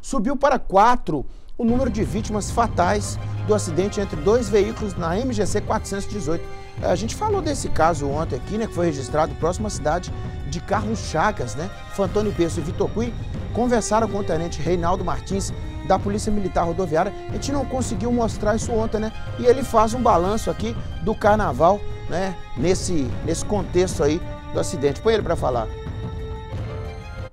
Subiu para quatro o número de vítimas fatais do acidente entre dois veículos na MGC 418. É, a gente falou desse caso ontem aqui, né, que foi registrado próximo à cidade de Carlos Chagas, né? Fantônio Peço e Vitor Cui conversaram com o tenente Reinaldo Martins da Polícia Militar Rodoviária. A gente não conseguiu mostrar isso ontem, né? E ele faz um balanço aqui do carnaval, né, nesse nesse contexto aí do acidente. Põe ele para falar.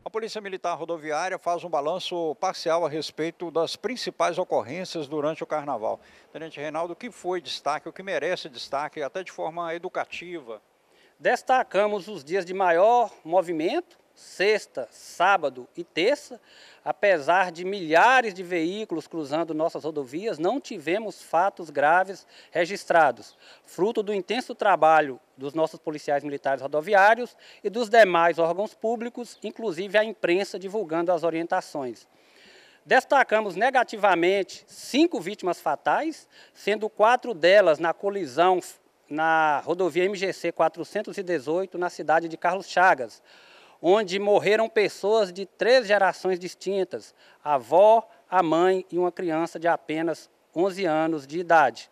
A Polícia Militar Rodoviária faz um balanço parcial a respeito das principais ocorrências durante o Carnaval. Tenente Reinaldo, o que foi destaque, o que merece destaque, até de forma educativa? Destacamos os dias de maior movimento, sexta, sábado e terça. Apesar de milhares de veículos cruzando nossas rodovias, não tivemos fatos graves registrados, fruto do intenso trabalho dos nossos policiais militares rodoviários e dos demais órgãos públicos, inclusive a imprensa divulgando as orientações. Destacamos negativamente cinco vítimas fatais, sendo quatro delas na colisão na rodovia MGC 418, na cidade de Carlos Chagas, onde morreram pessoas de três gerações distintas: a avó, a mãe e uma criança de apenas 11 anos de idade.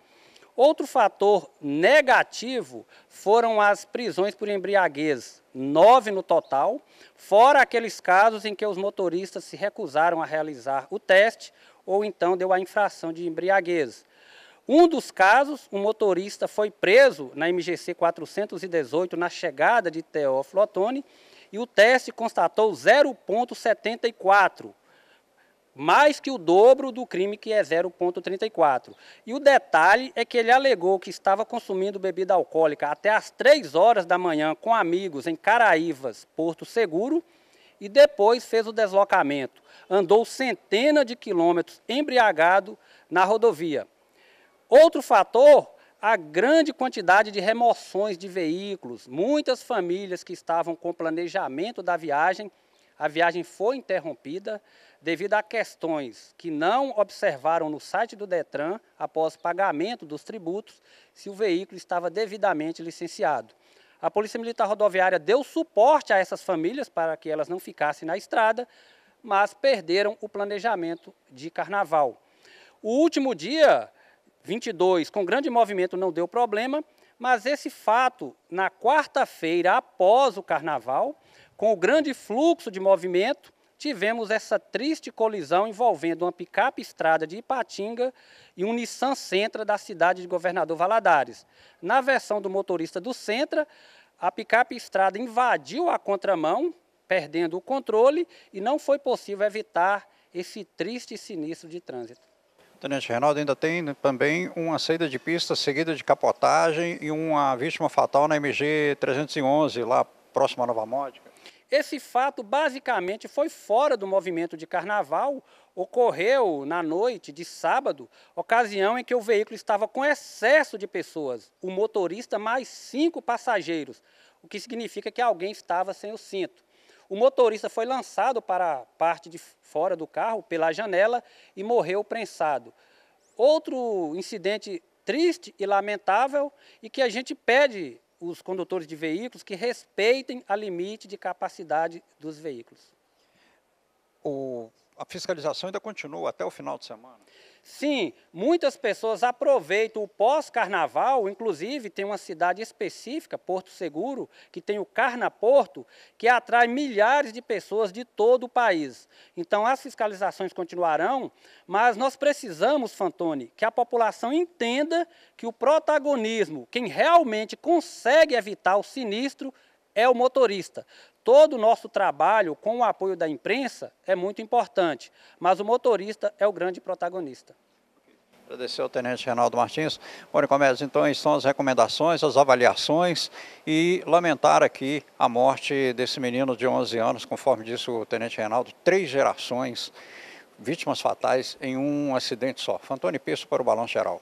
Outro fator negativo foram as prisões por embriaguez, nove no total, fora aqueles casos em que os motoristas se recusaram a realizar o teste ou então deu a infração de embriaguez. Um dos casos, um motorista foi preso na MGC 418 na chegada de Teófilo Otoni e o teste constatou 0,74, mais que o dobro do crime, que é 0,34. E o detalhe é que ele alegou que estava consumindo bebida alcoólica até às 3 horas da manhã com amigos em Caraívas, Porto Seguro, e depois fez o deslocamento. Andou centenas de quilômetros embriagado na rodovia. Outro fator a grande quantidade de remoções de veículos. Muitas famílias que estavam com planejamento da viagem, a viagem foi interrompida devido a questões que não observaram no site do Detran, após pagamento dos tributos, se o veículo estava devidamente licenciado. A Polícia Militar Rodoviária deu suporte a essas famílias para que elas não ficassem na estrada, mas perderam o planejamento de carnaval. O último dia 22, com grande movimento, não deu problema, mas esse fato, na quarta-feira, após o carnaval, com o grande fluxo de movimento, tivemos essa triste colisão envolvendo uma picape estrada de Ipatinga e um Nissan Sentra da cidade de Governador Valadares. Na versão do motorista do Sentra, a picape estrada invadiu a contramão, perdendo o controle, e não foi possível evitar esse triste sinistro de trânsito. Tenente Reinaldo, ainda tem também uma saída de pista seguida de capotagem e uma vítima fatal na MG 311, lá próxima à Nova Módica. Esse fato basicamente foi fora do movimento de carnaval, ocorreu na noite de sábado, ocasião em que o veículo estava com excesso de pessoas, o motorista mais cinco passageiros, o que significa que alguém estava sem o cinto. O motorista foi lançado para a parte de fora do carro, pela janela, e morreu prensado. Outro incidente triste e lamentável e que a gente pede os condutores de veículos que respeitem a limite de capacidade dos veículos. O a fiscalização ainda continua até o final de semana. Sim, muitas pessoas aproveitam o pós-carnaval, inclusive tem uma cidade específica, Porto Seguro, que tem o Carnaporto, que atrai milhares de pessoas de todo o país. Então as fiscalizações continuarão, mas nós precisamos, Fantoni, que a população entenda que o protagonismo, quem realmente consegue evitar o sinistro, é o motorista. Todo o nosso trabalho com o apoio da imprensa é muito importante, mas o motorista é o grande protagonista. Agradecer ao Tenente Reinaldo Martins. Mônica Comédios, então, estão as recomendações, as avaliações e lamentar aqui a morte desse menino de 11 anos, conforme disse o Tenente Reinaldo, três gerações, vítimas fatais em um acidente só. Fantoni Peço para o Balão Geral.